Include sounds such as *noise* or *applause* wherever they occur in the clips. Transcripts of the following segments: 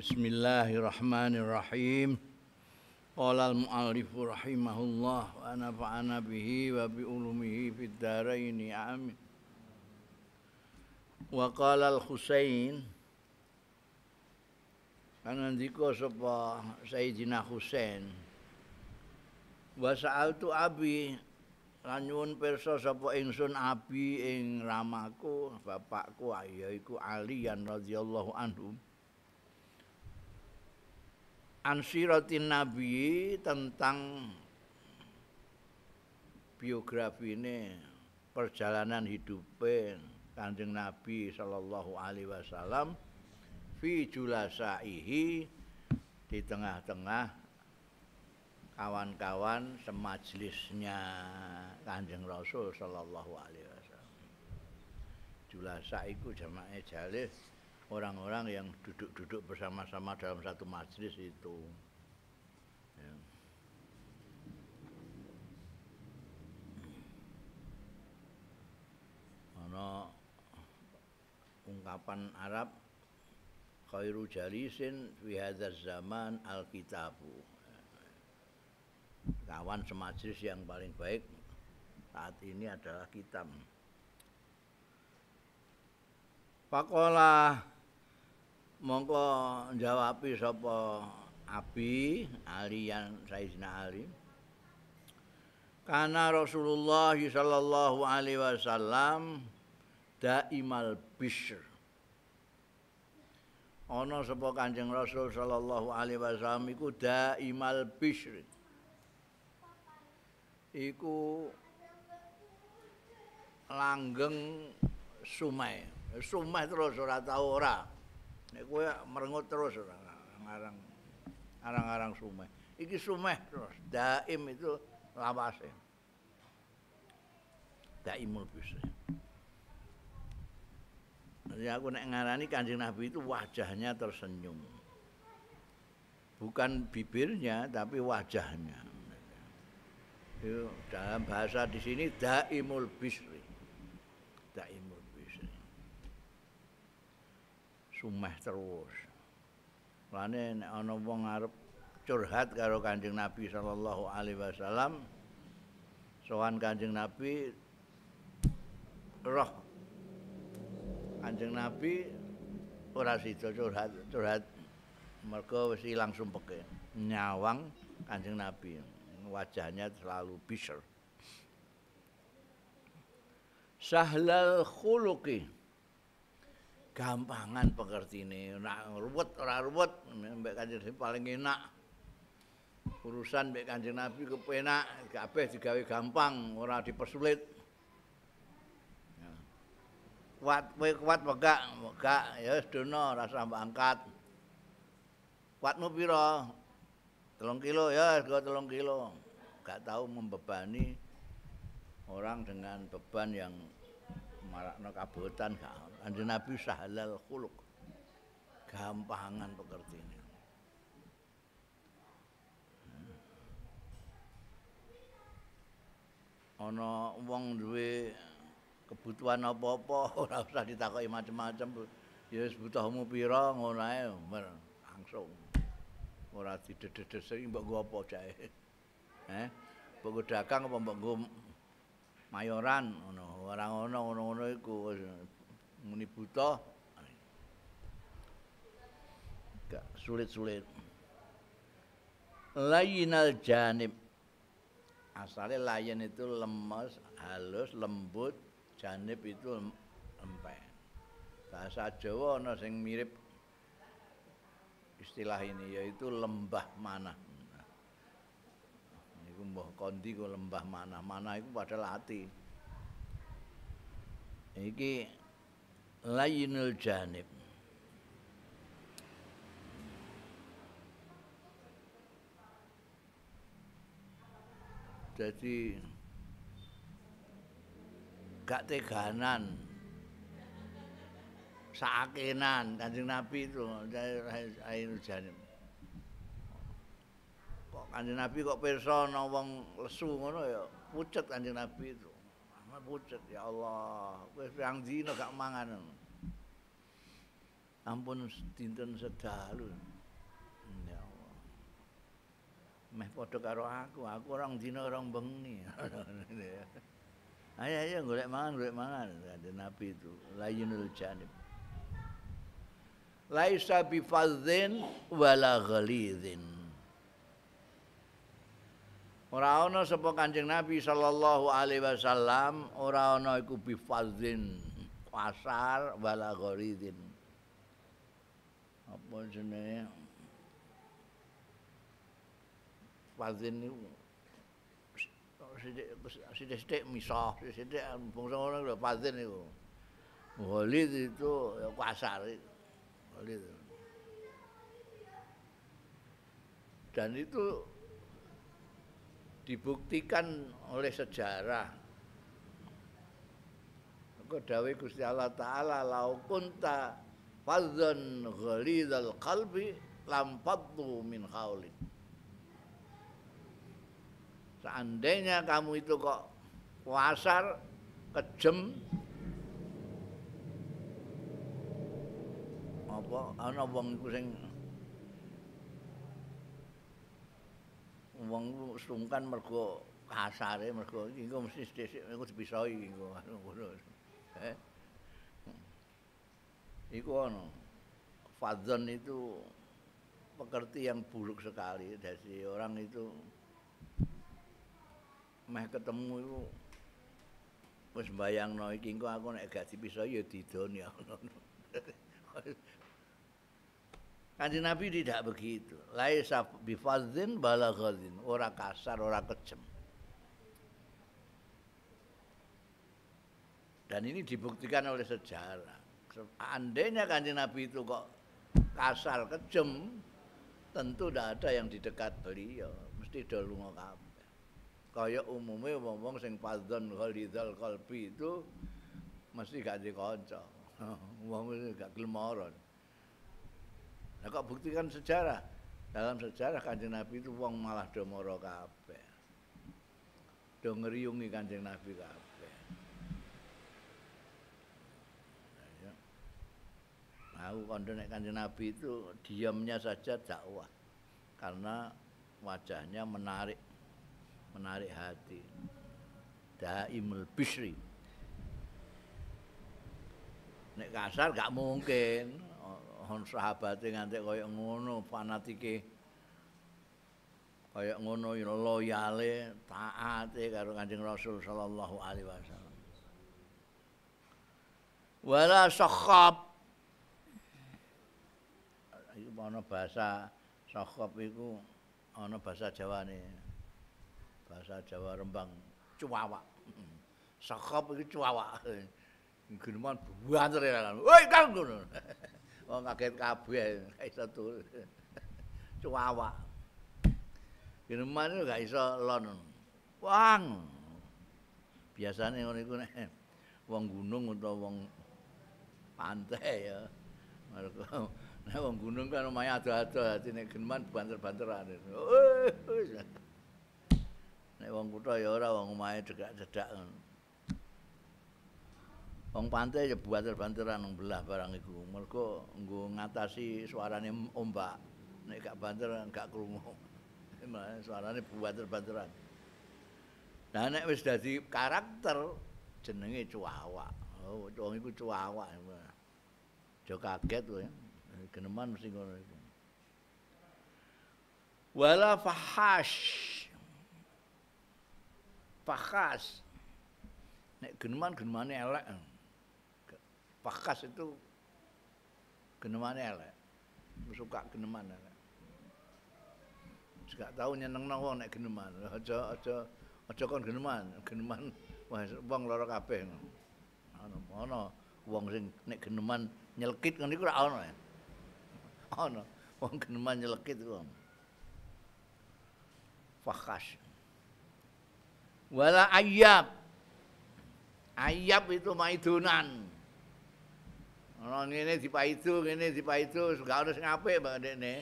Bismillahirrahmanirrahim. Qala al muallif rahimahullah wa nafa'ana bihi wa bi ulumihi fid dharain. Amin. Wa qala al-Husain Kanan diko sapa Sayyidina Husain. Wa sa'altu abi lan nyuwun pirsa sapa ingsun abi ing ramaku, bapakku ya iku Ali radhiyallahu anhu. ansiratin nabi tentang biografi ini perjalanan hidupnya kanjeng nabi sallallahu alaihi wasallam fi julasaihi di tengah-tengah kawan-kawan semajlisnya kanjeng rasul sallallahu alaihi wasallam julasa iku jamaknya jalis orang-orang yang duduk-duduk bersama-sama dalam satu majlis itu. Ya. ungkapan Arab khairu jalisin fi hadzal zaman alkitabu. Kawan semajlis yang paling baik saat ini adalah kitab. Pakola mongko jawab sapa Abi Ali yang Sayyidina Ali Kana Rasulullah sallallahu alaihi wasallam daimal bisyr ana sapa Kanjeng Rasul sallallahu alaihi wasallam iku daimal bisyr iku langgeng sumai sumai terus ora tau ora Nek kowe merengut terus ngarang arang-arang sumeh. Iki sumeh terus. Daim itu lawase. Daimul bisa. Jadi aku nek ngarani Kanjeng Nabi itu wajahnya tersenyum. Bukan bibirnya tapi wajahnya. Itu dalam bahasa di sini daimul bisri. sumeh terus. Lane nek ana wong arep curhat karo Kanjeng Nabi sallallahu alaihi wasallam sowan Kanjeng Nabi roh Kanjeng Nabi ora sida curhat curhat mergo wis ilang sumpeke nyawang Kanjeng Nabi wajahnya selalu bisher Sahlal khuluqi gampangan ini nak ruwet ora ruwet mbek kanjeng paling enak urusan mbek kanjeng Nabi kepenak kabeh digawe gampang ora dipersulit ya. kuat kowe kuat mega mega ya wis dono rasa usah angkat kuatmu pira telung kilo ya gua telung kilo gak tahu membebani orang dengan beban yang marakno kabutan gak Kanjeng Nabi sahalal khuluk. Gampangan pekertine. Hmm. Ana wong duwe kebutuhan apa-apa *laughs* ora usah ditakoki macam-macam. Ya wis butuhmu pira ngono ae langsung. Ora didedhes-dedhes iki mbok nggo apa cahe. *laughs* Eh, mbok dagang apa mbok nggo mayoran ngono. Ora ngono-ngono iku muni gak sulit-sulit layinal janib asale layan itu lemes halus lembut janib itu empen bahasa Jawa ana sing mirip istilah ini yaitu lembah mana niku mbah kondi ku lembah mana mana itu padahal ati iki Lainul Janib. Jadi gak teganan, sakinan kancing nabi itu dari air janin. Kok kancing nabi kok perso nawang lesu ngono ya pucat kancing nabi itu. pucet ya Allah wis yang dino gak mangan ampun dinten sedalu ya Allah meh padha karo aku aku orang dino orang bengi *laughs* ayo ayo golek mangan golek mangan ada nabi itu layunul janib laisa bifadzin wala ghalidzin Ora ana sapa Kanjeng Nabi sallallahu alaihi wasallam ora ana iku bi fadzin qasar wala gharidin. Apa jenenge? Fadzin niku sithik-sithik misah, sithik bangsa ora lho fadzin niku. itu ya qasar. Dan itu dibuktikan oleh sejarah Kedawi Gusti Allah Ta'ala Lau ta fadzan ghalidhal kalbi Lampadu min khaulik Seandainya kamu itu kok Wasar Kejem Apa Ana bang iku wong sungkan mergo kasare mergo iku mesti dhisik iku dipisoi iku ngono. *laughs* Eh? Iku ono fadzon itu pekerti yang buruk sekali dari orang itu meh ketemu itu wis mbayangno iki engko aku nek gak dipisoi ya didon, ya ngono. *laughs* Kanjeng Nabi tidak begitu. Lai Laisa bifadzin balaghadzin, ora kasar, ora kejem. Dan ini dibuktikan oleh sejarah. Seandainya kanjeng Nabi itu kok kasar, kejem, tentu tidak ada yang di dekat beliau. Mesti do lunga Kaya umumnya ngomong wong sing fadzon ghalidzal qalbi itu mesti gak dikanca. *laughs* Wong gak gelem Nah kok buktikan sejarah? Dalam sejarah Kanjeng Nabi itu wong malah do moro kabeh. Do ngriyungi Kanjeng Nabi kabeh. Aku ya. kondo nek Kanjeng Nabi itu diamnya saja dakwah. Karena wajahnya menarik menarik hati. Daimul bisri, Nek kasar gak mungkin. mohon sahabate nganti kaya ngono fanatike kaya ngono loyale taate karo Kanjeng Rasul sallallahu alaihi wasallam wala sakhab iku ana bahasa sakhab iku ana bahasa Jawane bahasa Jawa Rembang cuwawak sakhab iku cuwawak Gunungan buah ternyata kan. Woy kan wong kaget kabeh gak iso tur. *laughs* Cuwawa. Kirimane gak iso lon. Wang. Biasane ngono iku nek wong gunung utawa wong pantai ya. Mergo nek wong gunung kan omahe ado-ado, dadi nek geneman banter-banteran. Nek wong kutha ya ora wong omahe cedak-cedak ngono. wong pantai ya buat banteran nang belah barang iku. Mergo nggo ngatasi suarane ombak. Nek gak banter gak krungu. *laughs* Malah suarane buat banteran Nah nek wis dadi karakter jenenge cuawa. Oh, wong iku cuawa. Jo kaget kowe. Ya. Geneman mesti ngono iku. Wala fahash. Fakhas. Nek geneman genemane elek. Pakas itu genemannya elek. Suka geneman elek. Gak tahu nyeneng nang wong nek geneman. Aja aja aja kon geneman, geneman wah wong lara kabeh. Ana ana wong sing nek geneman nyelkit ngene iku ora ana. Ya. Ana wong geneman nyelkit wong. fakas, Wala ayyab. Ayyab itu maidunan. Ana ngene dipaitu, ngene dipaitu, gak ono ngapik apik mbak ndekne.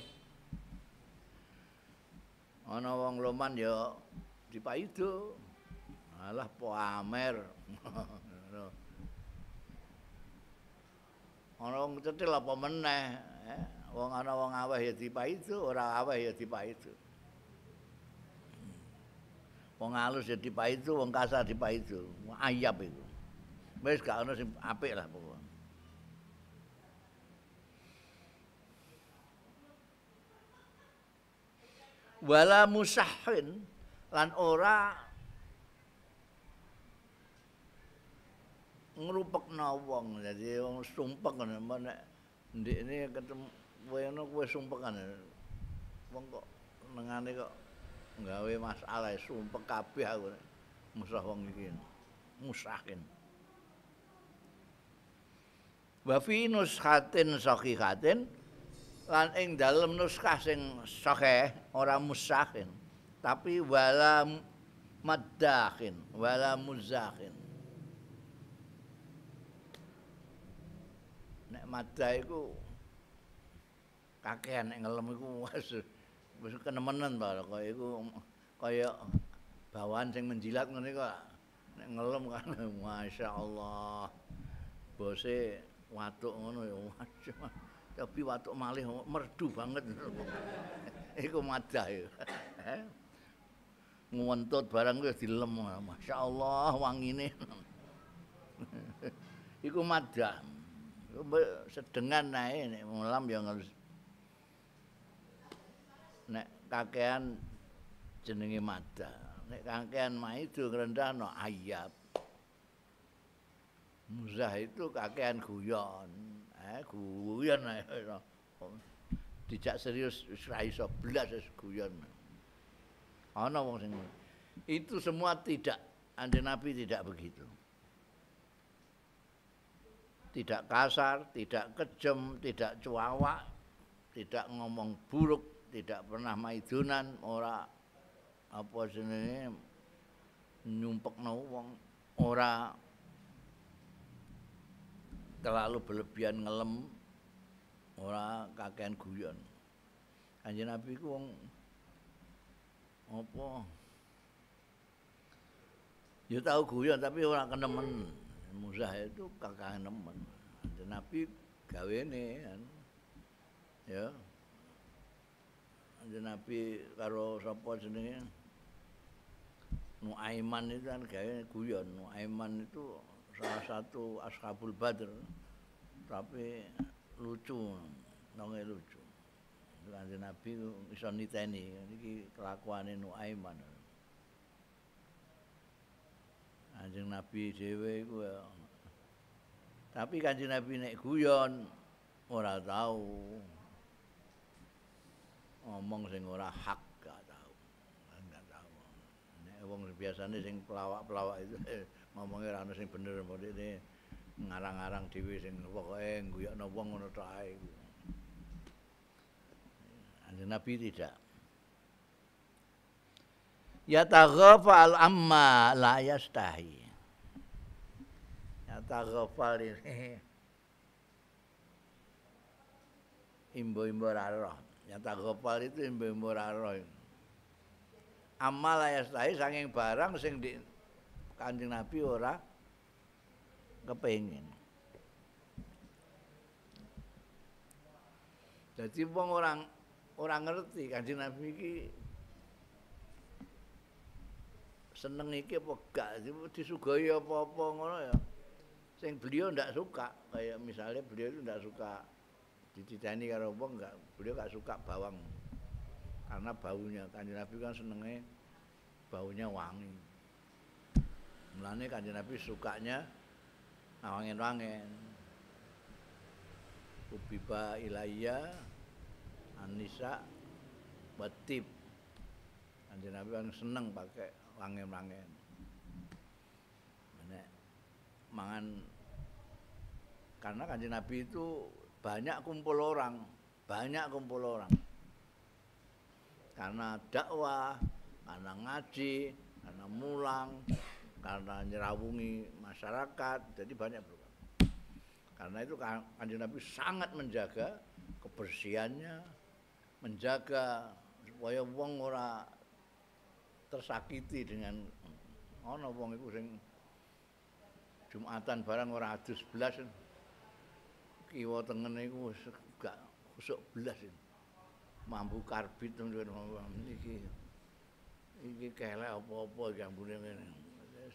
Ana wong loman ya dipaitu. Alah po amer. *laughs* Ana wong cetil apa meneh, eh. Wong ana wong aweh ya dipaitu, ora aweh ya dipaitu. Wong halus ya dipaitu, wong kasar dipaitu. Ayap itu. Wis gak ono sing apik lah pokoknya. wala musahin lan ora ngrupek wong dadi wong sumpek ngono nek ndikne ketemu wayahe kowe sumpekan wong kok nengane kok nggawe masalah sumpek kabeh aku musah wong iki musahin wa fi nuskhatin sahihatin lan ing dalem nuskah sing sahih ora musahin tapi wala madakhin wala muzakhin nek madah iku kakehan ing ngelem iku wis wis kenemenen ta kaya iku kaya bawahan sing menjilat ngene kok nek ngelem kan *laughs* masyaallah bose watuk ngono ya masyaallah tapi watuk malih merdu banget *laughs* iku madah ya eh? nguntut barang wis dilem masyaallah wangine *laughs* iku madah sedengan nae nek mulam ya ngelus nek kakean jenenge madah nek kakean mai do rendah no Muzah itu kakean guyon, eh guyon tidak ya. serius ra iso blas wis guyon ana wong sing itu semua tidak ande nabi tidak begitu tidak kasar tidak kejam tidak cuawa, tidak ngomong buruk tidak pernah maidunan ora apa jenenge nyumpekno wong ora terlalu berlebihan ngelem ora kakean guyon. Kanjeng Nabi ku wong apa? Ya tau guyon tapi ora kenemen. Musa itu kakak nemen. Kanjeng Nabi gawene kan. Ya. Kanjeng Nabi karo sapa jenenge? Nuaiman itu kan gawe guyon. Nuaiman itu salah satu ashabul badr tapi lucu nongel lucu kanji nabi iso niteni iki kelakuane nuaiman anjing nabi dhewe iku tapi kanji nabi nek guyon ora tahu ngomong sing ora hak gak tahu enggak tahu nek wong biasane sing pelawak-pelawak itu *laughs* ngomongnya rana ono sing bener ini ngarang-arang dewi sing gue ya wong ngono tok Ada Nabi tidak. Ya taghafal amma la yastahi. Ya taghafal ini *laughs* imbo-imbo raro. Ya taghafal itu imbo-imbo raro. Amma la yastahi saking barang sing di Kanjeng Nabi ora kepengin. Jadi wong orang orang ngerti Kanjeng Nabi iki seneng iki apa gak disuguhi apa-apa ngono ya. Sing beliau ndak suka, kayak misalnya beliau itu ndak suka dididani karo wong enggak, beliau enggak suka bawang. Karena baunya Kanjeng Nabi kan senenge baunya wangi. Mulane Kanjeng Nabi sukanya awangen-wangen. Ubiba ilaiya anisa batib. Kanjeng Nabi kan seneng pakai wangen-wangen. Nek mangan karena kanjeng Nabi itu banyak kumpul orang, banyak kumpul orang. Karena dakwah, karena ngaji, karena mulang, karena nyerawungi masyarakat jadi banyak berubah karena itu kanjeng Nabi sangat menjaga kebersihannya menjaga supaya wong ora tersakiti dengan ono wong iku sing Jumatan barang ora adus belas kiwa tengen iku wis gak usuk belas mampu karbit iki ini kelek apa-apa gambune ngene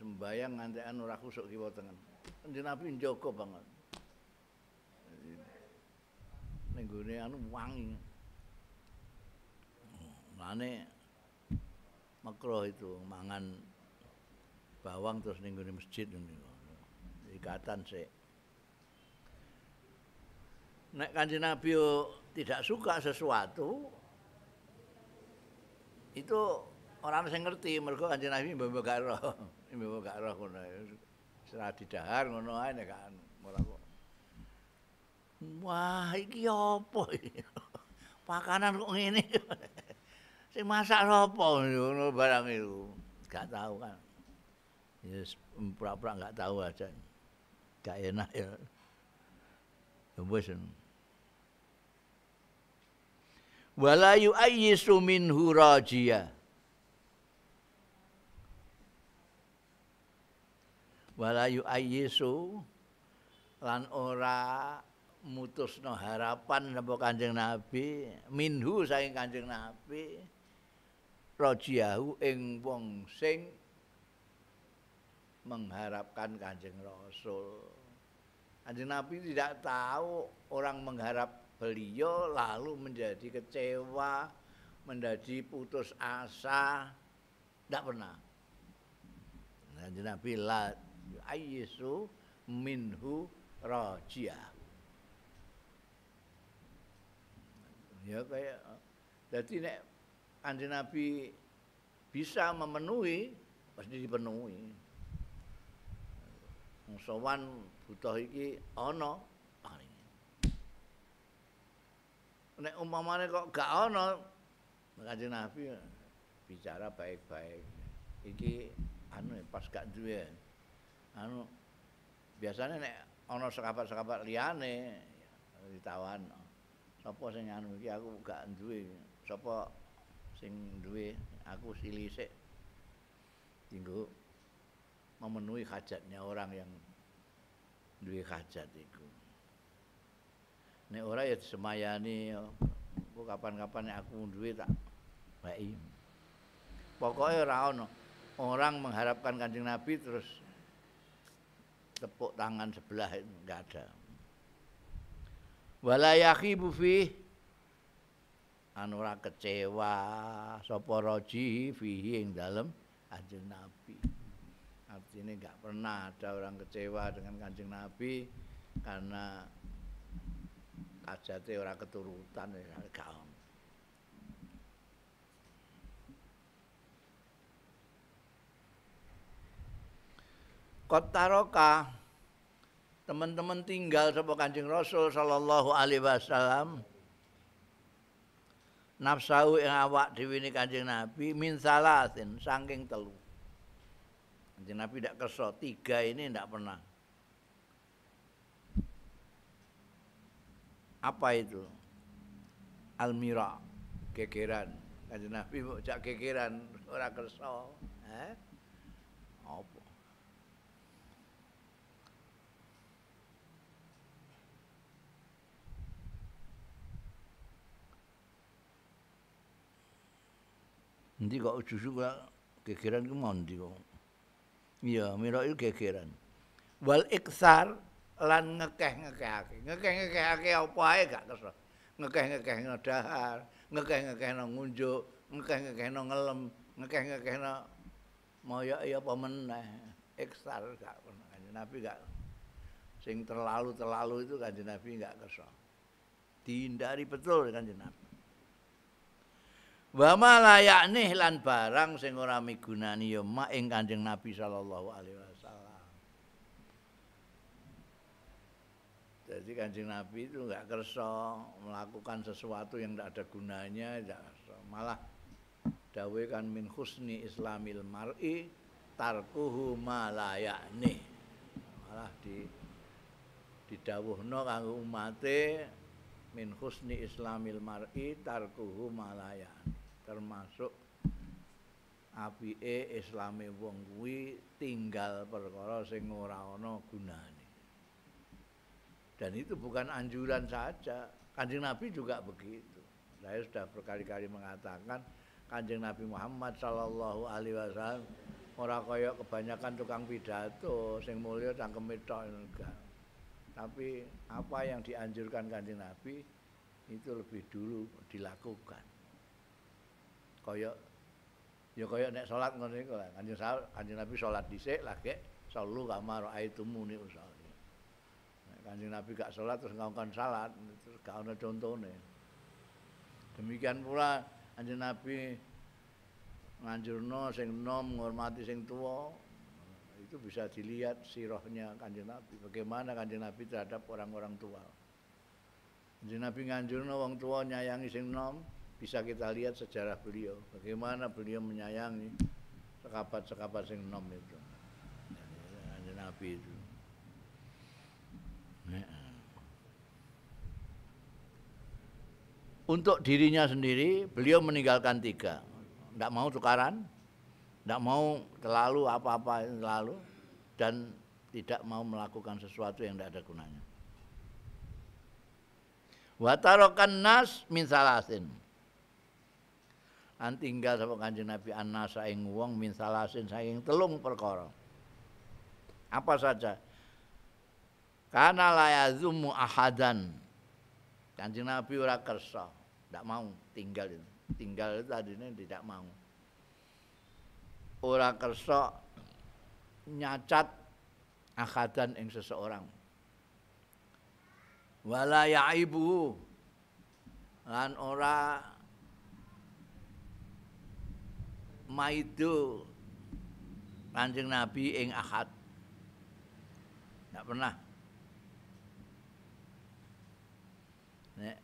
sembayang nganti anu ra kusuk kiwa tengen. Kanji Nabi njogo banget. Nenggone anu wangi. Mane makro itu mangan bawang terus nenggone masjid ngono. Ikatan sik. Nek Kanji Nabi tidak suka sesuatu itu orang saya ngerti mereka kanjeng nabi bebekar mbok gak roh ngono ya. didahar ngono ae nek kan ora kok. Wah, iki opo iki? *laughs* Makanan kok ngene. *laughs* Sing masak sapa ngono barang itu? Gak tahu kan. Ya pura-pura gak tahu aja. Gak enak ya. Ya wis. Wala yu ayyisu wala yuayyisu lan ora mutusno harapan napa Kanjeng Nabi minhu saking Kanjeng Nabi rojiahu ing wong sing mengharapkan Kanjeng Rasul. Kanjeng Nabi tidak tahu orang mengharap beliau lalu menjadi kecewa, menjadi putus asa, tidak pernah. Kanjeng Nabi lah ayyisu minhu rajia ya kayak eh, jadi nek kanjeng nabi bisa memenuhi pasti dipenuhi sowan butuh iki ana paling nek umpamane kok gak ana kanjeng nabi eh, bicara baik-baik iki anu pas gak duwe anu biasanya nek ono sekapat-sekapat liyane ditawan sapa sing anu iki aku gak duwe sapa sing duwe aku silisik tinggu memenuhi hajatnya orang yang duwe hajat iku nek ora ya semayani aku kapan-kapan aku duwe tak baik pokoknya orang orang mengharapkan kancing nabi terus tepuk tangan sebelah itu nggak ada. Walayaki bufi anu kecewa sapa roji fihi ing dalem Kanjeng Nabi. Artinya nggak pernah ada orang kecewa dengan Kanjeng Nabi karena kajate ora keturutan ya gak Kota Kotaroka teman-teman tinggal sebuah kancing Rasul sallallahu alaihi wasallam nafsau yang awak diwini kancing Nabi min salasin saking telu. kancing Nabi tidak kesel tiga ini tidak pernah. Apa itu? Almira, kekeran. kancing Nabi mau cak kekeran ora Eh? Apa? Nanti kok susu kok kekiran ke mandi kok. Iya, mira itu kekiran. Wal iksar lan ngekeh ngekeh ake. Ngekeh ngekeh ake apa ae gak kesel. Ngekeh ngekeh no dahar, ngekeh ngekeh no ngunjuk, ngekeh ngekeh no ngelam, ngekeh ngekeh no mau ya iya pemenang. Iksar gak pernah, kan Nabi gak. Sing terlalu-terlalu itu kan Nabi gak kesel. Dihindari betul kan Nabi. wa ma la ya'nih lan barang sing ora migunani ya mak ing Kanjeng Nabi sallallahu alaihi wasallam. Jadi Kanjeng Nabi itu enggak kersa melakukan sesuatu yang enggak ada gunanya, kerso. malah dawuh kan min husni islamil mar'i tarkuhu ma la Malah di didawuhno kanggo umate min husni islamil mar'i tarkuhu ma termasuk E islami wong kuwi tinggal perkara sing ora ana gunane. Dan itu bukan anjuran saja, Kanjeng Nabi juga begitu. Saya sudah berkali-kali mengatakan Kanjeng Nabi Muhammad sallallahu alaihi wasallam ora kaya kebanyakan tukang pidato sing mulia cangkeme tok enggak. Tapi apa yang dianjurkan Kanjeng Nabi itu lebih dulu dilakukan kaya ya kaya nek salat ngono iku lah. Kanjeng Kanjeng Nabi salat dhisik gek sallu kama ni usah Nek Kanjeng Nabi gak salat terus ngongkon salat terus gak ana contone. Demikian pula Kanjeng Nabi nganjurno sing nom ngormati sing tua itu bisa dilihat sirahnya kanjeng Nabi bagaimana kanjeng Nabi terhadap orang-orang tua kanjeng Nabi nganjurno wong tua nyayangi sing nom bisa kita lihat sejarah beliau bagaimana beliau menyayangi sekapat sekapat sing nom itu Jadi, Nabi itu untuk dirinya sendiri beliau meninggalkan tiga tidak mau tukaran tidak mau terlalu apa-apa yang terlalu dan tidak mau melakukan sesuatu yang tidak ada gunanya. Watarokan nas min salasin an tinggal sapa Kanjeng Nabi anas saing wong min salasin saing telung perkara. Apa saja? Karena la yazumu ahadan. Kanjeng Nabi ora kersa, ndak mau tinggal itu. Tinggal itu tadinya tidak mau. Ora kersa nyacat ahadan ing seseorang. Wala yaibu lan ora maido kanjeng nabi ing ahad tidak pernah nek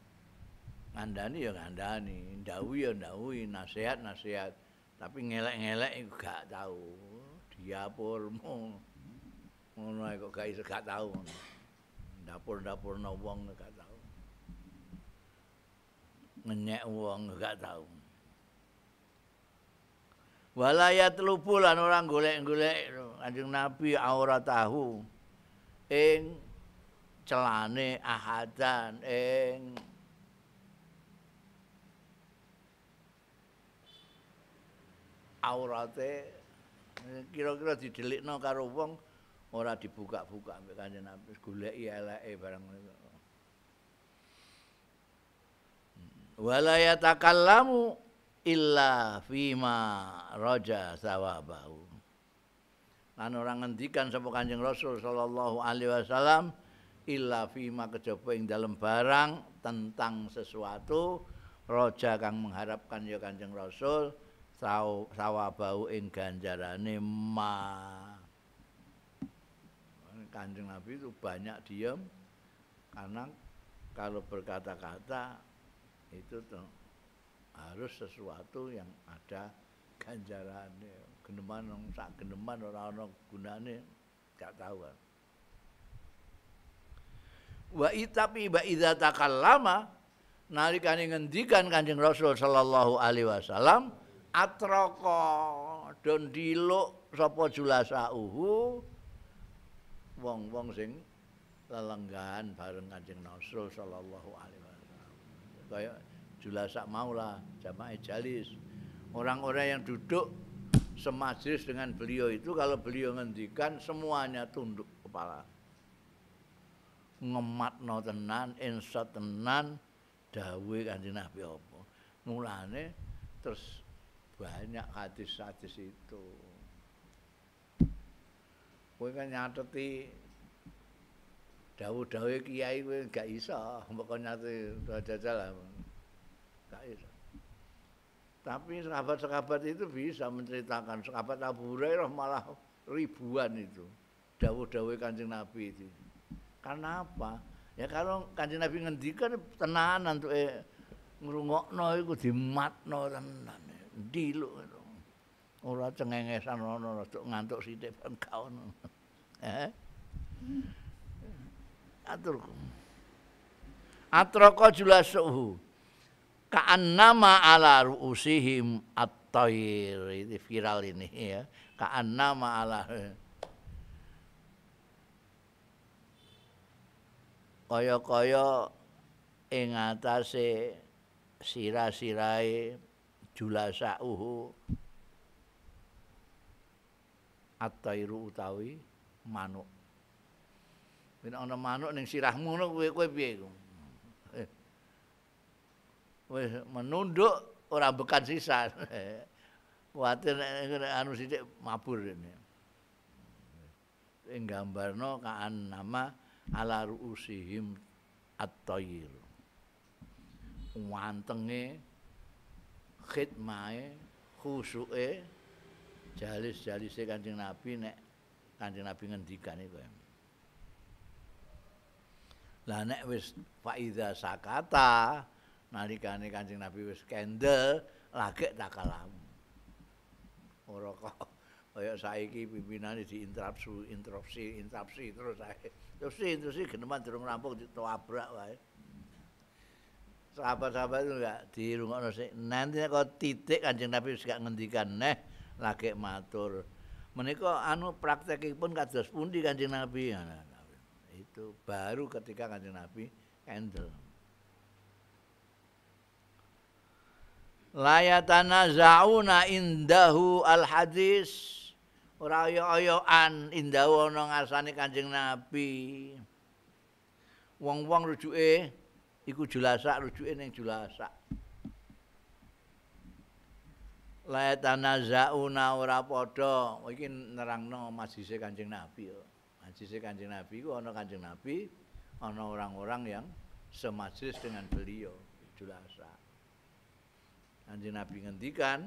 ngandani ya ngandani ndawi ya ndawi nasihat nasihat tapi ngelek-ngelek iku gak tahu diapurmu ngono ae kok gak iso gak tahu dapur-dapur wong gak tahu ngenyek wong gak tahu Walayat lupulan orang golek-golek anjing Nabi aura tahu ing celane ahadan ing aurate kira-kira didelikno karo wong ora dibuka-buka ambek kanjeng Nabi golek i eleke bareng hmm. Walayatakallamu illa fima roja sawabahu lan orang ngendikan sapa Kanjeng Rasul sallallahu alaihi wasallam illa fima kejaba ing dalem barang tentang sesuatu roja kang mengharapkan ya Kanjeng Rasul sawabau ing ganjarane ma Kanjeng Nabi itu banyak diam karena kalau berkata-kata itu tuh harus sesuatu yang ada ganjaran geneman nang sak geneman orang-orang gunane gak tahu kan. wa tapi ba lama nari kani ngendikan Kanjeng Rasul sallallahu alaihi wasallam atroko don diluk julasa uhu wong-wong sing lelenggan bareng Kanjeng Rasul sallallahu alaihi wasallam kayak julasak maulah jamaah jalis orang-orang yang duduk semajlis dengan beliau itu kalau beliau ngendikan semuanya tunduk kepala ngemat no tenan insa tenan dawe kanjeng Nabi apa mulane terus banyak hadis-hadis itu kowe kan nyateti dawuh-dawuhe kiai kowe gak iso mbok nyateti jajal Tak Tapi sahabat-sahabat itu bisa menceritakan. Sahabat Abu Hurairah malah ribuan itu. Dawa-dawa kancing Nabi itu. Karena apa? Ya kalau kancing Nabi ngendikan tenanan tuh eh, ngerungokno itu dimatno tenan. Eh, Dilu itu. Orang cengengesan orang-orang itu ngantuk sidik bangkau. *laughs* Eh? Atur. Atroko julasuhu. Ka'annama ala ru'usihim at-tayr. Ini viral ini ya. Ka'annama ala eh. kaya-kaya ing atase sira-sirae julasauhu at-tayru utawi manuk. Yen ana manuk ning sirahmu ngono kowe-kowe piye kuwi? wis menunduk ora bekan sisa. *laughs* Kuwatir nek anu sithik mabur ini. Ing gambarno kaan nama ala ruusihim at-tayr. Wantenge khidmae khusuke jalis-jalise Kanjeng Nabi nek Kanjeng Nabi ngendikane kowe. Lah nek wis faiza sakata nalikane Kanjeng Nabi wis kendel lagek takalam. Ora kok kaya saiki pimpinane diintrapsu, interupsi, interupsi terus saiki. Terus terus geneman durung rampung ditabrak wae. Sahabat-sahabat itu enggak dirungokno sik. Nanti kok titik Kanjeng Nabi wis gak ngendikan neh lagek matur. Menika anu praktekipun kados pundi Kanjeng Nabi? Itu baru ketika Kanjeng Nabi kendel. la yatanazauna indahu al hadis ora ayo-ayoan indahu ana ngarsane kanjeng nabi wong-wong rujuke iku julasak rujuke ning julasak la yatanazauna ora padha iki nerangno majise kanjeng nabi majise kanjeng nabi ku ana kanjeng nabi ana orang-orang yang semajlis dengan beliau julasak Nanti Nabi ngendikan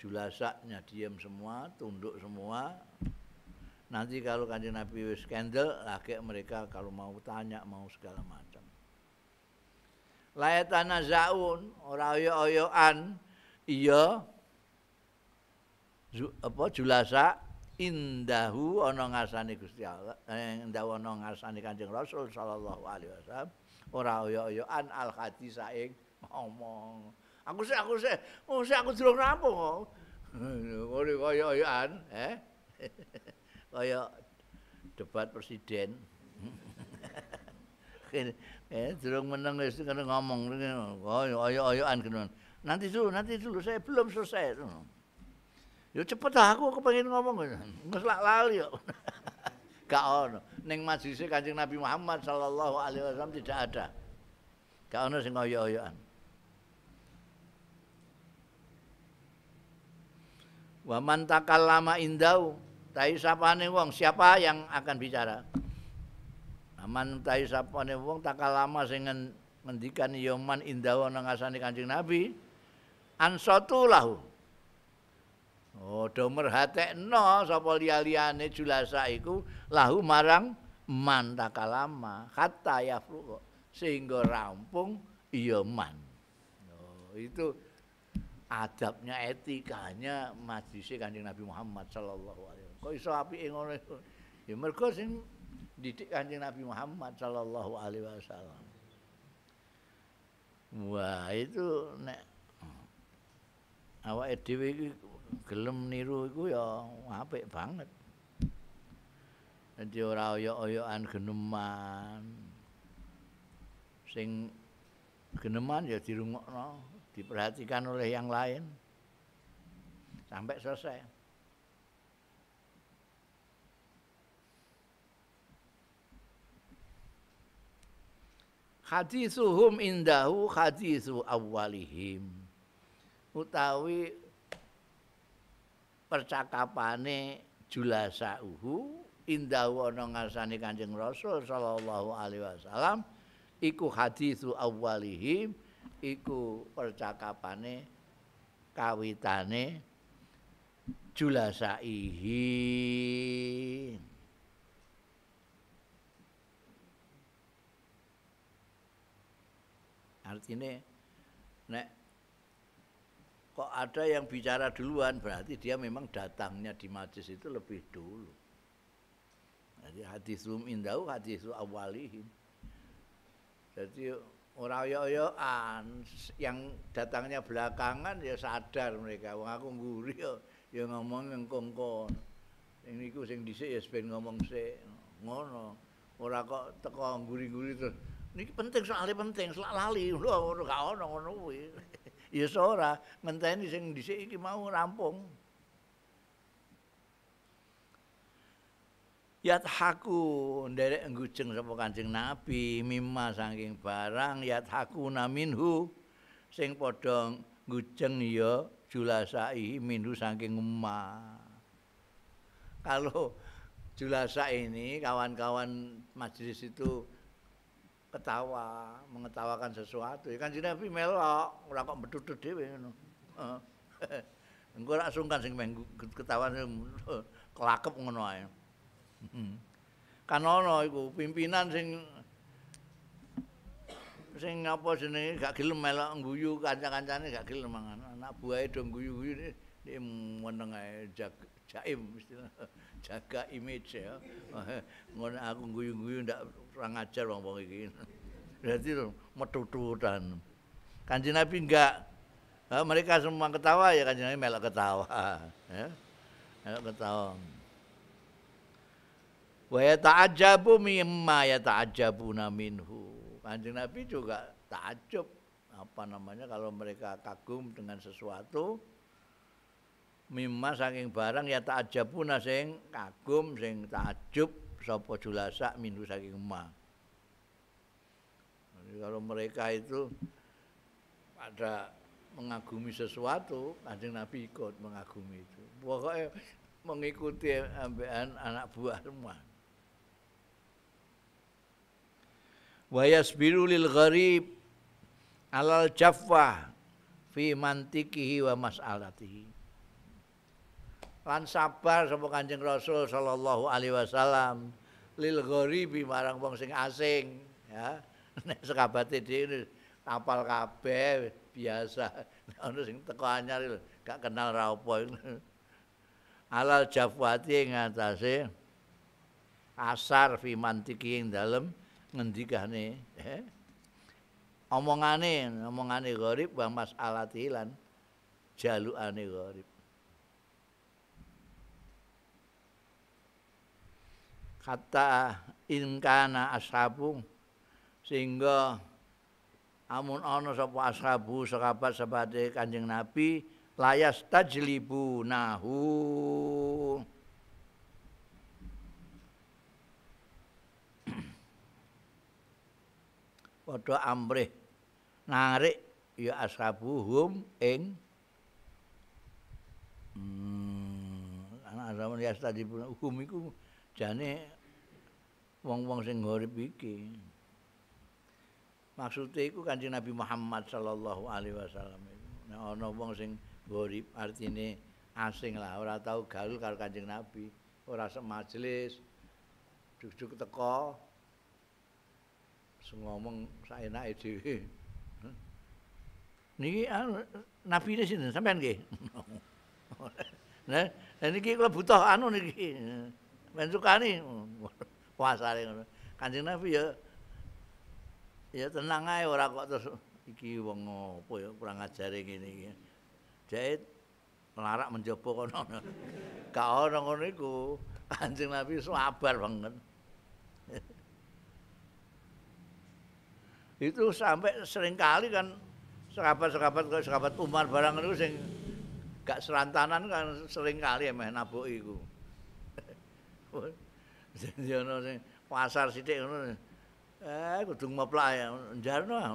julasaknya diam semua, tunduk semua. Nanti kalau kanjeng Nabi wis kendel, laki mereka kalau mau tanya mau segala macam. Layatana zaun, ora oyo-oyoan, iya apa julasa indahu ana ngasane Gusti Allah, eh, indahu ana ngasane Kanjeng Rasul sallallahu alaihi wasallam, ora oyo-oyoan al hadis saing ngomong. aku sih aku sih oh sih aku durung rampung ngene *laughs* kaya ayan eh *laughs* kaya debat presiden *laughs* eh durung menang wis kene ngomong kaya ayo ayoan kene nanti dulu nanti dulu saya belum selesai yo cepet aku kepengin ngomong wis lak lali yo gak ono ning majelis Kanjeng Nabi Muhammad sallallahu alaihi wasallam tidak ada gak ono sing ayo-ayoan ayo ayoan Wa man takallama indau. Tai sapane wong, siapa yang akan bicara? Aman nah, tai sapane wong takalama sing ngendikan ya man indau nang asane Kanjeng Nabi. Ansatu lahu. Oh, do merhatekno sapa liya-liyane julasa iku lahu marang man takalama hatta yafruq sehingga rampung iya man. Oh, itu adabnya etikanya majlisnya kanjeng Nabi Muhammad sallallahu alaihi wasallam. Kok iso apike ngono? Ya mergo sing didik kanjeng Nabi Muhammad sallallahu alaihi wasallam. Wah, itu nek awake dhewe iki gelem niru iku ya apik banget. Nanti ora oyok-oyokan geneman. Sing geneman ya dirungokno. diperhatikan oleh yang lain sampai selesai. Hadisuhum indahu hadisu awalihim utawi percakapane julasauhu indahu ana ngarsane Kanjeng Rasul sallallahu alaihi wasallam iku hadisu awalihim iku percakapane kawitane julasaihi artinya nek kok ada yang bicara duluan berarti dia memang datangnya di majlis itu lebih dulu jadi hadis rum hadis awalihim jadi Ora oyok-oyokan yang datangnya belakangan ya sadar mereka wong aku ngguri ya ya ngomong ngkongkon. Sing niku sing dhisik ya ben ngomong sik ngono. Ora kok teko ngguri-nguri terus. Niki penting soalnya penting, salah lali. Lho ora ono ngono kuwi. *laughs* Ya ora ngenteni sing dhisik iki mau rampung. yat nderek nggujeng sapa kanjeng nabi mimma saking barang yat na minhu sing padha nggujeng ya julasai minhu saking umma kalau julasa ini kawan-kawan majelis itu ketawa mengetawakan sesuatu ya kan nabi melok ora kok bedudu dhewe ngono *laughs* engko sungkan sing ketawa *laughs* kelakep ngono ae Kan ana iku pimpinan sing sing apa jenenge gak gelem melok ngguyu kanca-kancane gak gelem mangan anak buahe do ngguyu-guyu iki meneng ae jag, jaim *laughs* jaga image ya *laughs* ngono aku ngguyu-guyu ndak ora ngajar wong-wong iki berarti *laughs* metutuhan kanjeng Nabi enggak mereka semua ketawa ya kanjeng Nabi melok ketawa ya ketawa Wa yata'ajabu mimma yata'ajabuna minhu. Kanjeng Nabi juga takjub apa namanya kalau mereka kagum dengan sesuatu mimma saking barang ya ta'ajabuna sing kagum sing takjub sapa julasa minhu saking ma. Jadi kalau mereka itu ada mengagumi sesuatu, kanjeng Nabi ikut mengagumi itu. Pokoknya mengikuti ambean anak buah semua. wa biru lil gharib alal jaffa fi mantikihi wa mas'alatihi lan sabar sapa Kanjeng Rasul sallallahu alaihi wasallam lil gharibi marang wong sing asing ya *laughs* nek sekabate dhewe kapal kabeh biasa ana *laughs* sing teko anyar gak kenal ra apa *laughs* alal jafwati ing asar fi mantiki ing dalem ngendikane eh? omongane omongane gharib wa masalati lan jalukane gharib kata inkana ashabu sehingga amun ana sapa ashabu sahabat sahabate Kanjeng Nabi layas tajlibu nahu padha amrih narik ya ashabuhum ing hmm ana zaman hukum iku jane wong-wong sing urip iki maksude iku kanjeng Nabi Muhammad sallallahu alaihi wasallam nek ana wong sing urip artine asing lah ora tau gaul karo kanjeng Nabi ora semajelis duduk teko sing ngomong saenake dhewe. Niki nabi ne sinten sampean nggih? Nah, *laughs* niki kula butuh anu niki. Men sukani puasane ngono. Kanjeng Nabi ya ya tenang ae ora kok terus iki wong apa ya kurang ngajari ngene iki. Jahit larak menjopo kono. *laughs* Ka ono ngono iku. Kanjeng Nabi sabar banget. itu sampai seringkali kan serabat-serabat serabat Umar barang itu sing gak serantanan kan seringkali emeh nabuk iku. jono ono sing pasar sithik ngono. Eh kudu meplak ya njarno. Ya.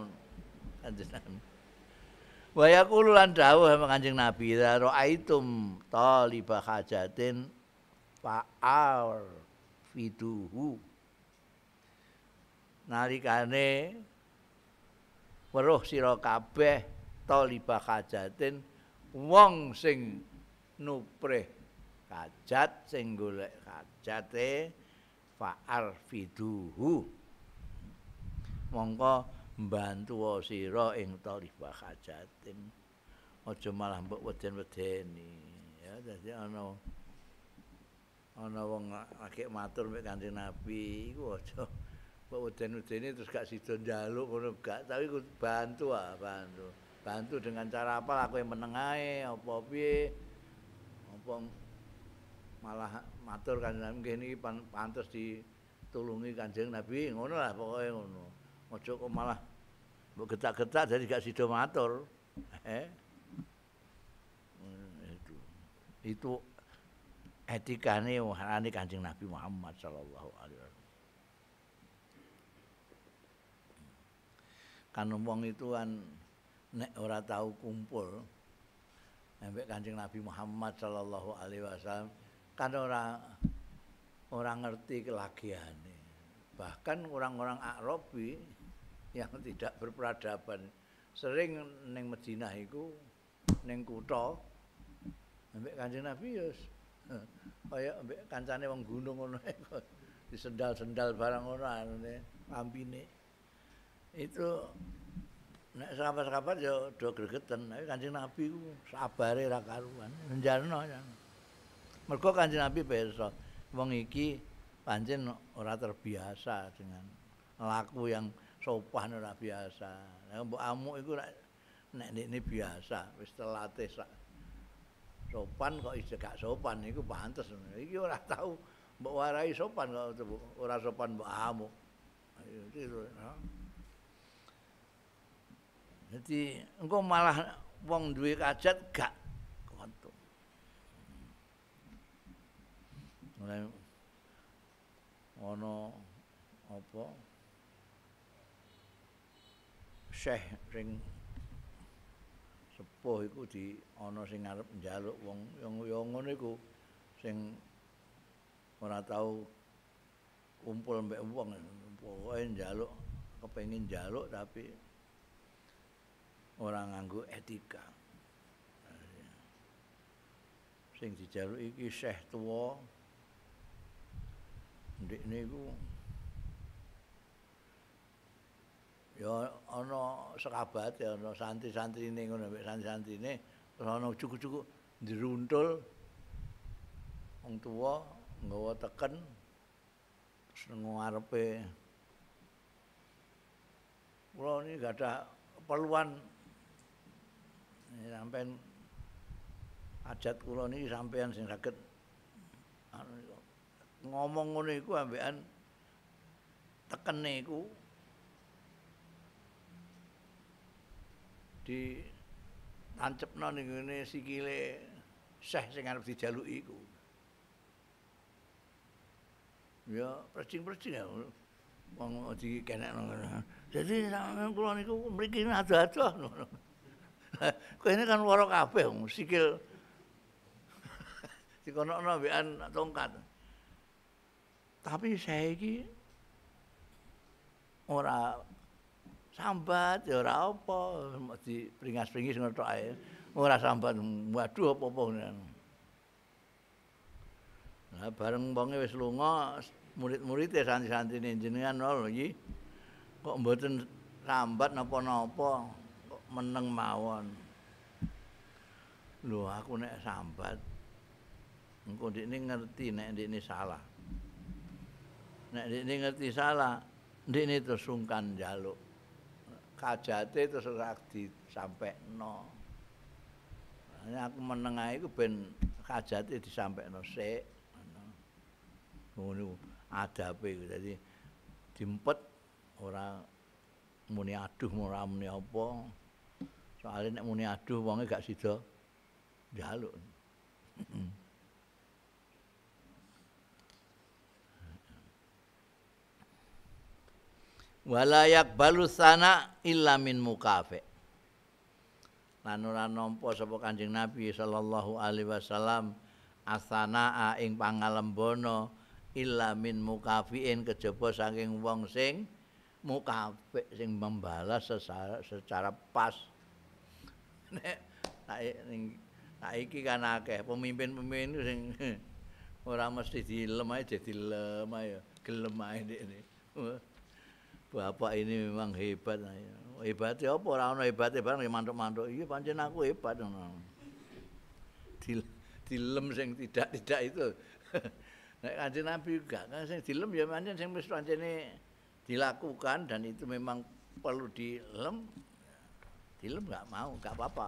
Wa yaqulu lan dawuh Kanjeng Nabi, "Ra'aitum taliba hajatin fa'al fiduhu." Nalikane weruh sira kabeh talibah hajatin wong sing nupreh hajat sing golek hajate fa'arfiduhu mongko mbantu sira ing talibah hajatin aja malah mbok weden-wedeni ya dadi ana ana wong akeh matur mek Kanjeng Nabi iku aja Uden-Uden ini terus gak sida njaluk ngono gak tapi bantu ah bantu bantu dengan cara apa aku yang menengai, apa piye apa malah matur kan mungkin iki pan, pantes ditulungi kanjeng Nabi ngono lah pokoknya ngono ojo kok malah mbok getak-getak jadi gak sida matur *laughs* eh itu itu etikane wahane kanjeng Nabi Muhammad sallallahu alaihi kan wong itu kan nek ora tahu kumpul ambek kancing Nabi Muhammad Shallallahu alaihi wasallam kan ora orang ngerti kelagian Bahkan orang-orang Arabi yang tidak berperadaban sering neng Madinah iku ning kutha ambek kancing Nabi ya kayak ambek kancane wong gunung ngono *laughs* disendal-sendal barang orang, ngene lampine. itu nek sampe rapat yo do gregeten tapi nabi ku sabare ra karuan njaluno ya mergo kanjeng nabi pirsa wong iki pancen ora terbiasa dengan laku yang sopan ora biasa nek mbok amuk iku nek ini biasa wis telatih sopan kok iso gak sopan iku pantes iki ora tau mbok warai sopan kok ora sopan mbok amuk Ayo, tiru, ya. Jadi engko malah wong duwe kajat gak kontu. Mulai ana apa? Syekh ring sepuh iku di ana sing arep njaluk wong yang ya ngono iku sing ora tau kumpul mbek wong pokoke njaluk kepengin njaluk tapi ora nganggo etika. Sing dijaluk iki seh tuwa. Ndek niku. Ya ana sekabat ya ana santri-santrine ngono mek santri-santrine ana cukup-cukup diruntul wong tuwa nggawa teken seneng ngarepe. Kulo niki gadah peluang Ini sampean ajat kula niki sampean sing saged ngomong ngono iku ambekan tekene iku di tancepno ning ngene sikile Syekh sing arep dijaluki iku. Ya, percing-percing ya. Wong di kenek ngono. Jadi sampean kula niku mriki ada-ada ngono. *laughs* Kowe ini kan warok kabeh sikil. *laughs* Dikono-ono mbekan tongkat. Tapi saya iki ora sambat ya ora apa di pringas-pringis ngono tok ae. Ora sambat waduh apa-apa ngono. Nah, bareng wonge wis lunga murid-murid ya santri-santri jenengan lho iki kok mboten sambat napa-napa. meneng mawon. Lho aku nek sambat engko ndekne ngerti nek ndekne salah. Nek ndekne ngerti salah, ndekne terus sungkan njaluk kajate terus ora disampekno. Nek aku meneng ae ben kajate disampekno sik. Ngono adabe iku dadi dimpet ora muni aduh ora muni apa. soalnya nek muni aduh wonge gak sida njaluk walayak balu sana illa min mukafe lan ora nampa sapa kanjeng nabi sallallahu alaihi wasalam asanaa ing pangalembono illa min mukafiin kejaba saking wong sing mukafi sing membalas secara pas *laughs* nek nek iki kan akeh pemimpin-pemimpin sing *laughs* ora mesti dilem ae dadi lem ae gelem ae ini. *laughs* Bapak ini memang hebat. Hebate apa ora ana hebate bareng mantuk-mantuk. Iya pancen aku hebat Dilem sing tidak-tidak itu. Nek kanjeng Nabi gak kan sing dilem ya pancen sing wis pancene dilakukan dan itu memang perlu dilem dilem enggak mau enggak apa-apa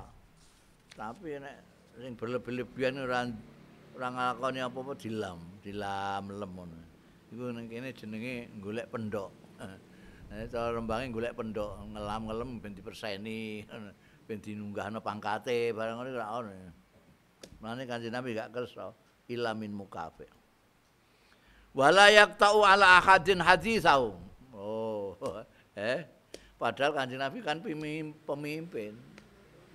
tapi nek sing berlebih-lebihan ora ora ngakoni apa-apa dilam dilam lem ngono iku nang kene jenenge golek pendok nek eh, eh, cara rembange golek pendok ngelam ngelam ben diperseni *laughs* ben dinunggahno pangkate barang ngono ora ono mlane kanjeng Nabi enggak kersa ilamin mukafe wala yaqta'u ala ahadin hadithau oh *laughs* eh Padahal kanjeng Nabi kan pemimpin,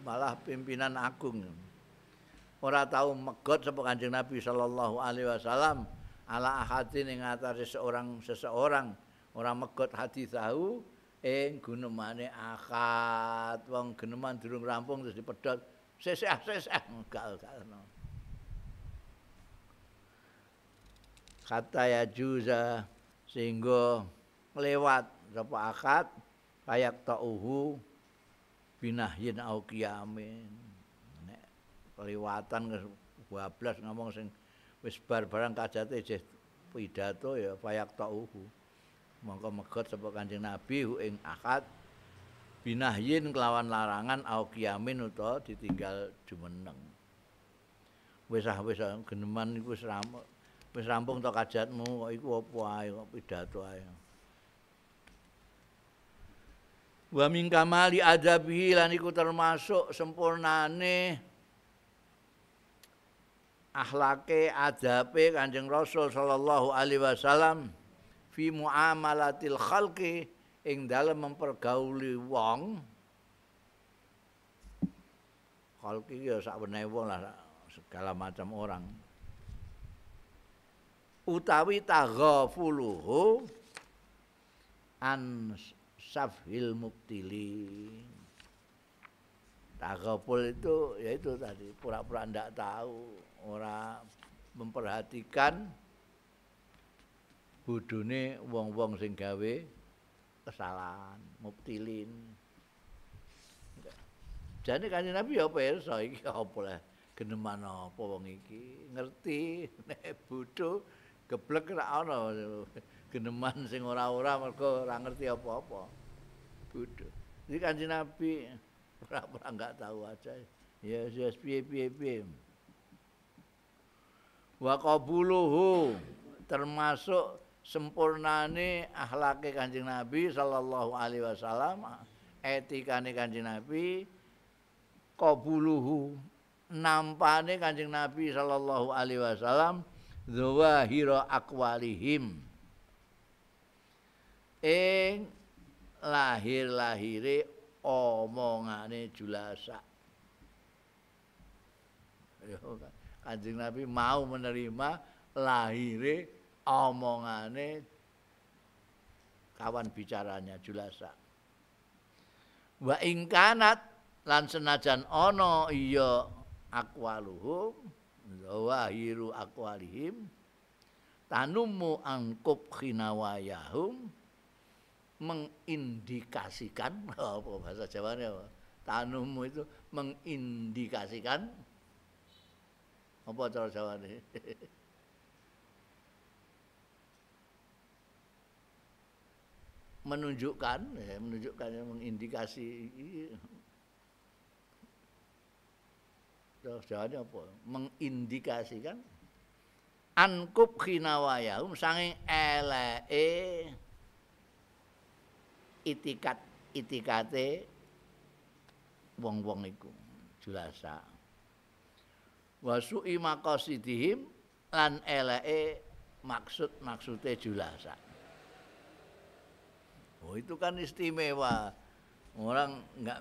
malah pimpinan agung. Ora tahu megot sapa kanjeng Nabi sallallahu alaihi wasallam ala ahadin ing atase seorang seseorang ora megot tahu, ing gunemane akad wong geneman durung rampung terus dipedhot seseh seseh enggak enggak no. Kata ya juza sehingga lewat sapa akad ayak ta'uhu binahyin au kiamin nek lewatan ke 12 ngomong sing wis barbarang kajate jeh pidato ya payak ta'uhu mongko megot sapa kanjeng nabi ing akad binahyin kelawan larangan au kiamin ditinggal jumeneng wis ah wis ah, geneman iku wis rampung wis rampung to kajatmu kok iku opo ae kok pidato ae wa min kamali adabihi lan iku termasuk sempurnane akhlake adabe Kanjeng Rasul sallallahu alaihi wasallam fi muamalatil khalqi ing dalem mempergauli wong khalqi ya sak wenehe wong lah segala macam orang utawi taghafuluhu an safhil muktili Tagopul itu ya itu tadi pura-pura ndak tahu ora memperhatikan budune wong-wong sing gawe kesalahan muktilin. jadi kan nabi ya perso iki apa lah geneman apa wong iki ngerti *laughs* nek bodho geblek ra ana geneman sing ora-ora mergo ora ngerti apa-apa bodoh. Ini si Nabi pura-pura enggak tahu aja. Ya yes, ya, yes, piye piye piye. Wa qabuluhu termasuk sempurnane akhlake Kanjeng Nabi sallallahu alaihi wasallam, etikane Kanjeng Nabi, qabuluhu nampane Kanjeng Nabi sallallahu alaihi wasallam zawahira akwalihim Ing lahir-lahire omongane julasa. Kanjeng Nabi mau menerima lahire omongane kawan bicaranya julasa. Wa ingkanat lan senajan ana iya akwaluhum zawahiru akwalihim tanummu angkub khinawayahum mengindikasikan *laughs* apa bahasa Jawanya apa? Tanumu itu mengindikasikan apa cara Jawane? *laughs* menunjukkan ya, menunjukkan yang mengindikasi terus jawabannya apa mengindikasikan ankub khinawayahum sanging elee itikat itikate wong-wong iku julasa wasu su'i maqasidihim lan eleke maksud maksudnya julasa oh itu kan istimewa orang nggak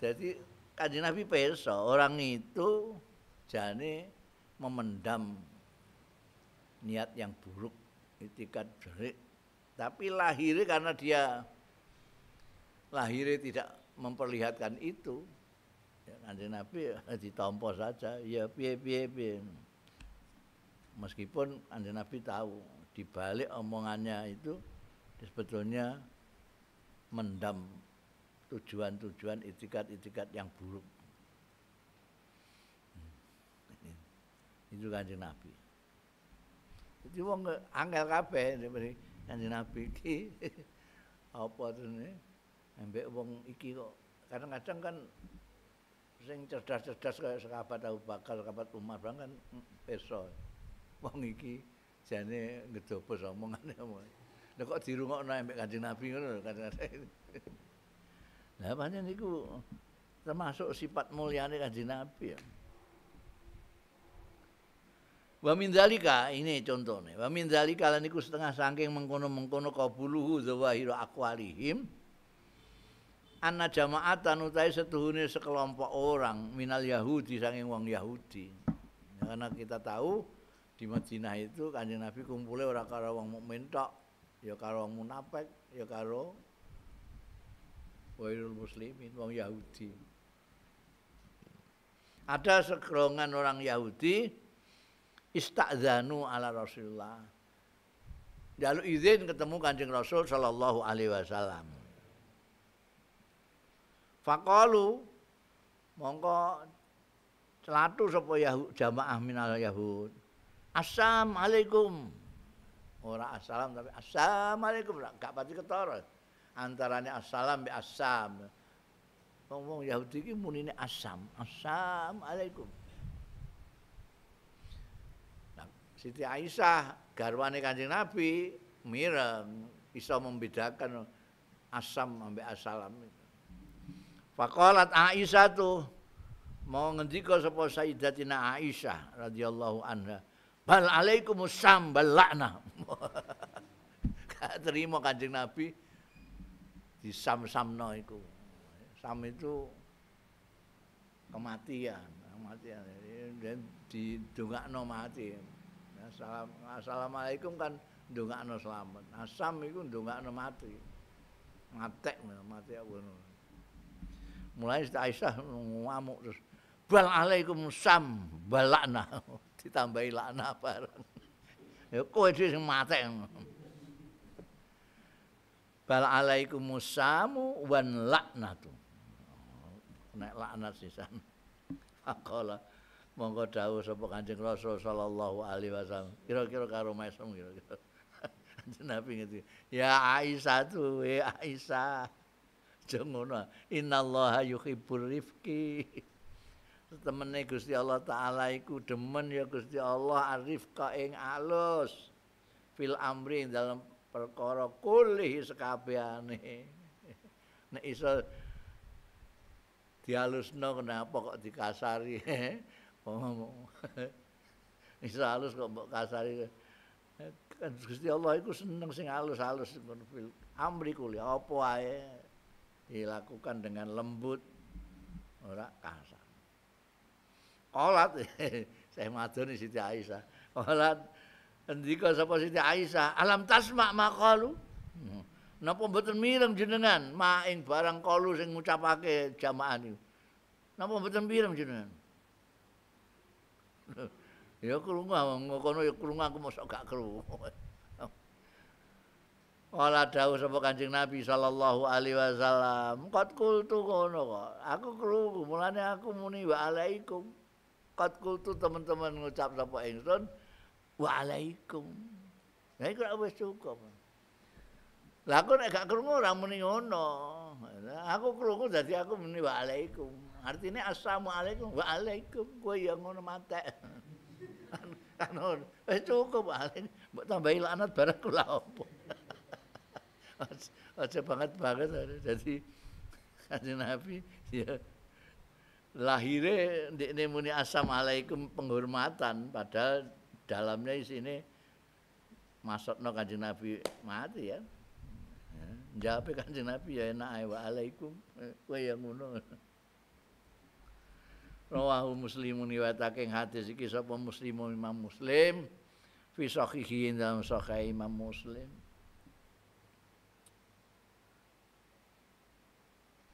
jadi kaji Nabi perso orang itu jane memendam niat yang buruk itikat jelek tapi lahirnya karena dia lahirnya tidak memperlihatkan itu. Ya, nanti Nabi ya, *laughs* ditompo saja, ya piye piye piye. Meskipun nanti Nabi tahu di balik omongannya itu sebetulnya mendam tujuan-tujuan itikat-itikat yang buruk. Hmm. Itu kanjeng Nabi. Jadi wong angel kabeh Kanjeng Nabi iki *laughs* apa dene embek wong iki kok kadang-kadang kan sing cerdas-cerdas kaya sekabat tahu bakal sahabat Umar bang kan peso wong iki jane ngedobos omongane omong. Lah kok dirungokno embek Kanjeng Nabi ngono kadang-kadang. *laughs* Lah panjenengan niku termasuk sifat mulyane Kanjeng Nabi ya. Wa min dalika ini contohnya. Wa min lan iku setengah saking mengkono mengkono kabuluhu zawahiru akwalihim. Anna jamaatan utai setuhune sekelompok orang minal Yahudi saking wong Yahudi. Karena kita tahu di Madinah itu kanjeng Nabi kumpulnya orang karo wong mukmin tok, ya karo wong munafik, ya karo wairul muslimin wong Yahudi. Ada sekerongan orang Yahudi ista'zanu ala Rasulullah. jalu izin ketemu kancing Rasul sallallahu alaihi wasallam. Faqalu mongko celatu sapa Yahud jamaah minal Yahud. Assalamualaikum. Ora assalam tapi assalamualaikum gak pati ketara. Antarane assalam be assam. Wong-wong Yahudi iki munine assam, assalamualaikum. Siti Aisyah garwane Kanjeng Nabi mireng bisa membedakan asam sampai asalam. Fakolat Aisyah tuh mau ngendika sapa Sayyidatina Aisyah radhiyallahu anha. Bal alaikum sam bal laknah. *laughs* terima Kanjeng Nabi sam samno iku. Sam itu kematian, kematian. Dan didongakno mati. Assalam, assalamualaikum kan no selamat Asam itu iku no mati. Matek mati ngono. Mulai Aisyah ngamuk terus bal alaikum sam balakna *laughs* ditambahi lakna bareng. Ya kowe dhewe sing matek. Bal alaikum samu wan laknatu. Nek laknat sisan. Faqala monggo dawuh sapa Kanjeng Rasul sallallahu alaihi wasallam. Kira-kira karo mesem kira-kira. *laughs* Kanjeng Nabi ngerti. Ya Aisyah tu, ya Aisyah. Jengono, innallaha yuhibbur rifqi. Temene Gusti Allah taala iku demen ya Gusti Allah arif ing alus. Fil amri dalam perkara kulih sekabehane. Nek iso dialusno kenapa kok dikasari? *laughs* ngomong. *laughs* Isa halus kok mbok kasari. Kan Gusti Allah iku seneng sing halus-halus ngono fil. Amri kuli apa ae dilakukan dengan lembut ora kasar. Olat *laughs* saya madoni Siti Aisyah. Olat endika sapa Siti Aisyah, alam tasma maqalu. Hmm. Napa mboten mireng jenengan maing barang kalu sing ngucapake jamaah niku. Napa mboten mireng jenengan? ya krungu ngono ya krungu aku mosok gak krungu. Wala dawuh sapa Kanjeng Nabi sallallahu alaihi wasallam, qad qultu ngono kok. Aku krungu, mulane aku muni wa alaikum. Qad qultu teman-teman ngucap sapa ingsun wa alaikum. Lah iku wis cukup. Lah aku nek gak krungu ora muni ngono. Aku krungu dadi aku muni wa alaikum. Artinya assalamualaikum waalaikum gue yang ngono matek. Anu wis cukup waalaikum mbok tambahi laknat barang kula apa. *laughs* Aja banget banget jadi kanjeng Nabi ya lahire ini muni assalamualaikum penghormatan padahal dalamnya isine masukno kanjeng Nabi mati ya. ya Jawab kanjeng Nabi ya enak ae waalaikum eh, kue yang ngono. rawahu muslimun riwayatake hadis iki sapa muslim imam muslim fi sahihi dalam sahih imam muslim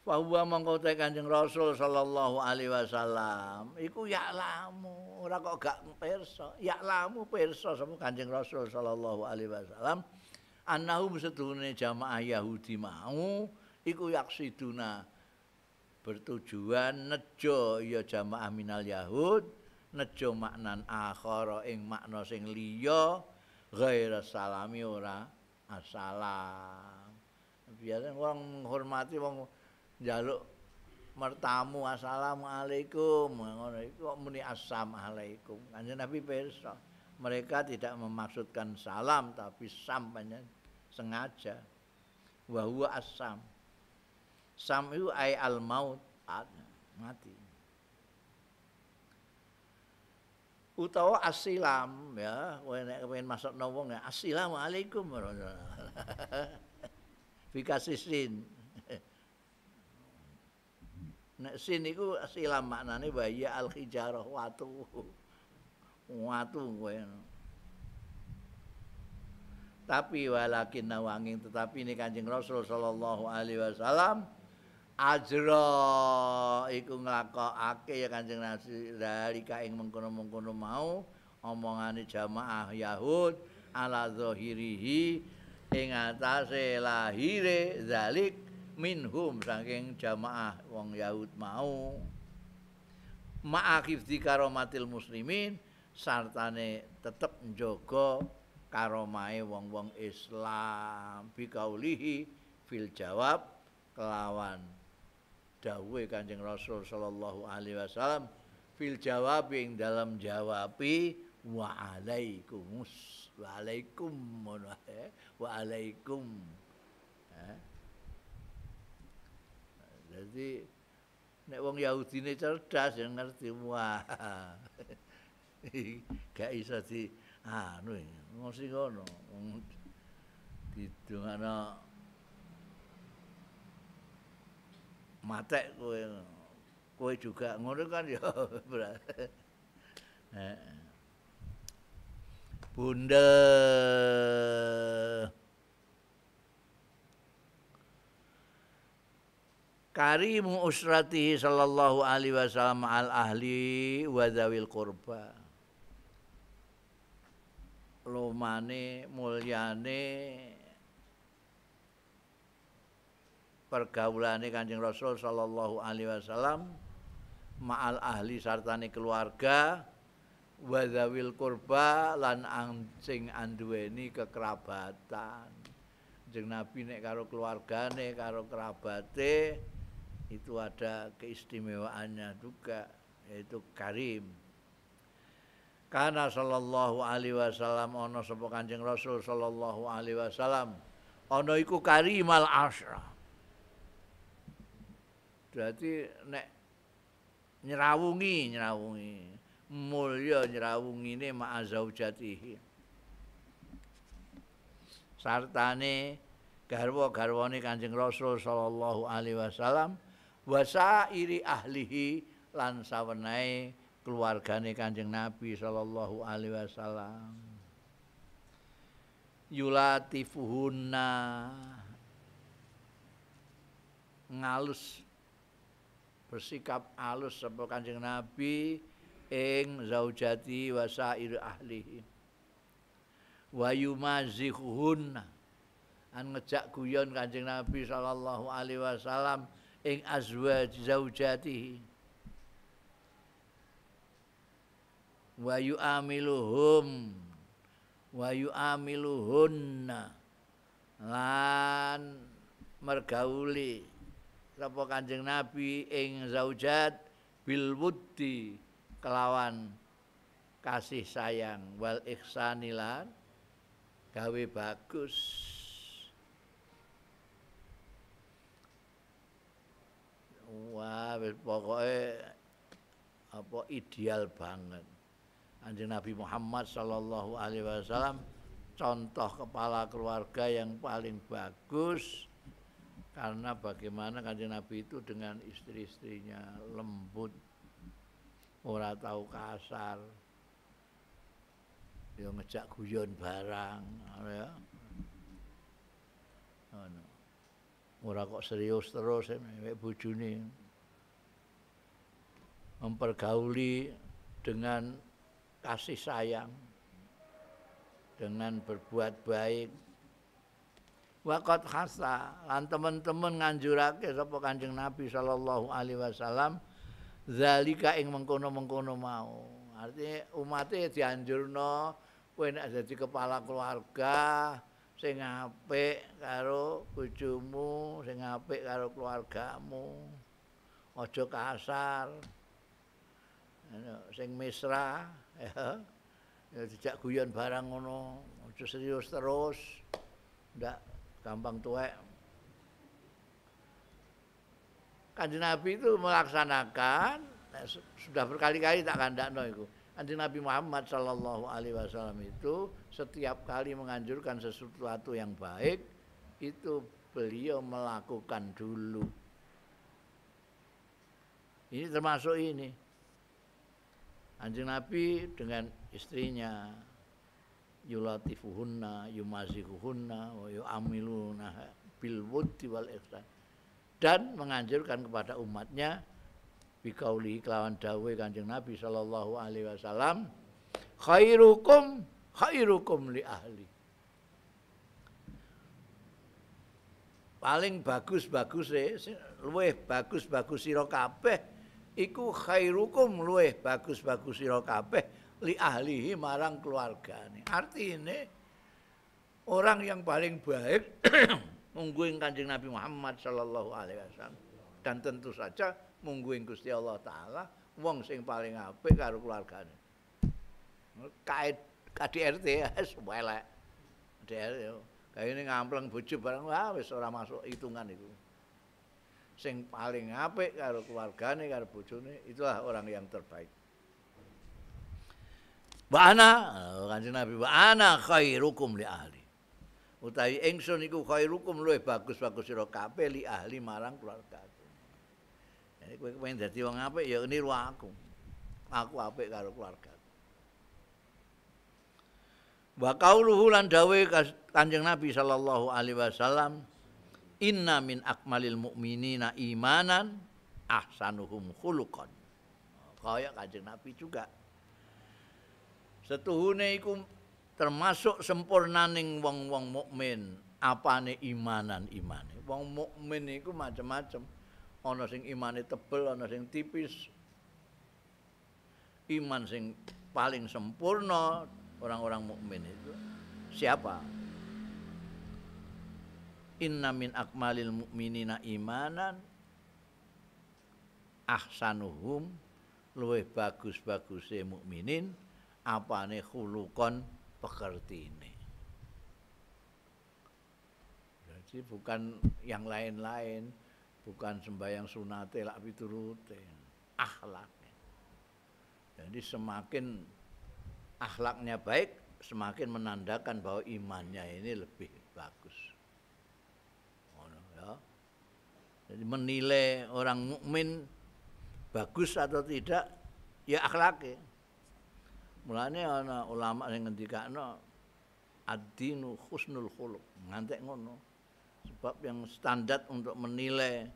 wa huwa mangko kanjeng rasul sallallahu alaihi wasallam iku yaklamu. lamu ora kok gak pirsa Yaklamu lamu pirsa sapa kanjeng rasul sallallahu alaihi wasallam annahu sedulune jamaah yahudi mau iku yaksiduna bertujuan nejo ya jamaah minal yahud nejo maknan akhara ing makna sing liya ghaira salami ora assalam biasanya orang menghormati wong jaluk mertamu assalamualaikum ngono iku kok muni assalamualaikum kanjeng Nabi perso mereka tidak memaksudkan salam tapi sampanya sengaja wa huwa Sam'u ay al maut mati. Utawa asilam ya, kowe nek kepengin masuk nang wong ya assalamualaikum Fikasi *laughs* sin. Nek sin iku asilam maknane bahaya al hijarah watu. Watu kowe. Tapi walakin nawanging tetapi ini Kanjeng Rasul sallallahu alaihi wasallam ajra iku nglakokake ya Kanjeng nasi dalika ing mengkono-mengkono mau omongane jamaah Yahud ala zahirihi ing atase lahire zalik minhum saking jamaah wong Yahud mau ma'akif di dikaromatil muslimin sartane tetep njogo karomai wong-wong Islam bikaulihi fil jawab kelawan dawuh Kanjeng Rasul sallallahu alaihi wasallam fil jawabi ing dalam jawabi wa alaikum wa alaikum wa alaikum Jadi nek wong Yahudi ini cerdas yang ngerti wah gak iso di anu ngono sing ngono didongano matek kowe kowe juga ngono kan ya *laughs* Bunda Karimu usratihi sallallahu alaihi wasallam al ahli wa dzawil qurba lumane mulyane pergaulane Kanjeng Rasul sallallahu alaihi wasallam ma'al ahli sartane keluarga wadawil kurba lan ancing anduweni kekerabatan. jeng Nabi nek karo keluargane karo kerabate itu ada keistimewaannya juga yaitu karim. Karena sallallahu alaihi wasallam ono sapa Kanjeng Rasul sallallahu alaihi wasallam ono iku karimal asyra. Berarti nek nyrawungi, nyrawungi. Mulya nyrawungine ma'azaujatihi. Sartane garwa-garwane Kanjeng Rasul sallallahu alaihi wasallam wa sairi ahlihi lan sawenae keluargane Kanjeng Nabi sallallahu alaihi wasallam. Yulatifuhunna ngalus bersikap alus sapa Kanjeng Nabi ing zaujati wa sair ahlihi wa yumazihunna an ngejak guyon Kanjeng Nabi sallallahu alaihi wasallam ing azwaj zaujati wa yu'amiluhum wa yu'amiluhunna lan mergauli sapa Kanjeng Nabi ing zaujat bil wuddi kelawan kasih sayang wal ihsanilan gawe bagus wah wis pokoke apa ideal banget Anjing Nabi Muhammad sallallahu alaihi wasallam contoh kepala keluarga yang paling bagus karena bagaimana kanjeng Nabi itu dengan istri-istrinya lembut, ora tahu kasar, dia ya ngejak guyon barang, ya. no. Ora kok serius terus ya, mek bujuni. Mempergauli dengan kasih sayang, dengan berbuat baik, Wakat khasa lan teman-teman nganjurake sapa Kanjeng Nabi sallallahu alaihi wasallam zalika ing mengkono-mengkono mau. Artinya umate dianjurno kowe nek dadi kepala keluarga sing apik karo bojomu, sing apik karo keluargamu. Aja kasar. Sing mesra *laughs* ya. Ya dijak guyon barang ngono, aja serius terus. Ndak gampang tuwek. Kanjeng Nabi itu melaksanakan sudah berkali-kali tak kandakno itu. Kanjeng Nabi Muhammad Sallallahu Alaihi Wasallam itu setiap kali menganjurkan sesuatu yang baik itu beliau melakukan dulu. Ini termasuk ini. Anjing Nabi dengan istrinya, yulatifuhunna yumazihuhunna wa yu'amiluna bil wuddi wal ihsan dan menganjurkan kepada umatnya bikauli kelawan dawuh kanjeng Nabi sallallahu alaihi wasallam khairukum khairukum li ahli paling bagus-bagus e luweh bagus-bagus sira kabeh iku khairukum luweh bagus-bagus sira kabeh li ahlihi marang keluargane. ini orang yang paling baik *clears throat* mungguing Kanjeng Nabi Muhammad Shallallahu alaihi wasallam dan tentu saja mungguing Gusti Allah taala wong sing paling apik karo keluargane. Kae KDRT ya *laughs* elek. KDRT ya. Kayak ini ngampleng bojo barang wah wis ora masuk hitungan itu. Sing paling apik karo keluargane karo bojone itulah orang yang terbaik ana eh, kanjeng Nabi, ba'ana khairukum li ahli. Utawi ingsun iku khairukum luwih bagus-bagus sira kabeh li ahli marang keluargaku. Jadi kowe pengen dadi wong apik ya niru aku. Aku apik karo keluargaku. Wa qauluhu lan dawe Kanjeng Nabi sallallahu alaihi wasallam inna min akmalil mu'minina imanan ahsanuhum khuluqan. Kaya Kanjeng Nabi juga Setuhune iku termasuk sempurnaning wong-wong mukmin apane imanan imane. Wong mukmin iku macam-macam. Ana sing imane tebel, ana sing tipis. Iman sing paling sempurna orang-orang mukmin itu siapa? Inna min akmalil mukminina imanan ahsanuhum luwih bagus-baguse mukminin apa nih hulukon pekerti ini jadi bukan yang lain-lain bukan sembahyang sunate lak piturute akhlak jadi semakin akhlaknya baik semakin menandakan bahwa imannya ini lebih bagus ya. jadi menilai orang mukmin bagus atau tidak ya akhlaknya Mulane ana ulama sing ngendikakno ad-dinu husnul khuluq, ngantek ngono. Sebab yang standar untuk menilai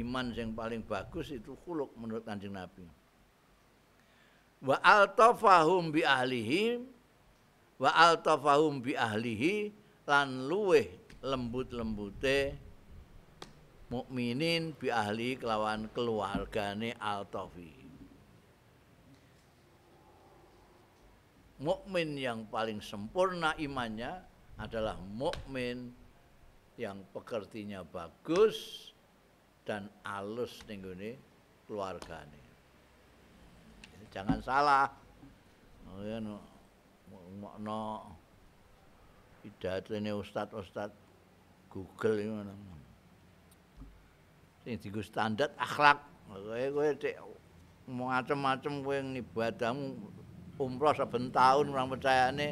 iman yang paling bagus itu khuluq menurut Kanjeng Nabi. Wa altafahum bi ahlihi wa altafahum bi ahlihi lan luweh lembut-lembute mukminin bi ahli kelawan keluargane altafi. mukmin yang paling sempurna imannya adalah mukmin yang pekertinya bagus dan alus nenggone keluargane. Jangan salah. Ngono ya, makna pidatone ustaz-ustaz Google ngono. Sing dienggo standar akhlak. Kowe kowe dik macem-macem kowe ibadahmu umroh saben tahun orang ini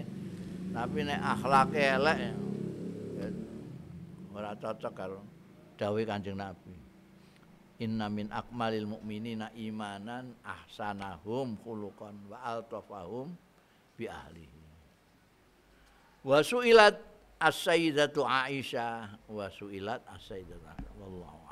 tapi nek akhlake elek ya, ora cocok karo dawuh Kanjeng Nabi. Inna min akmalil mu'minina imanan ahsanahum khuluqan wa altafahum bi ahlihi. Wa su'ilat as-sayyidatu Aisyah wa su'ilat as-sayyidatu Aisyah. Wallahu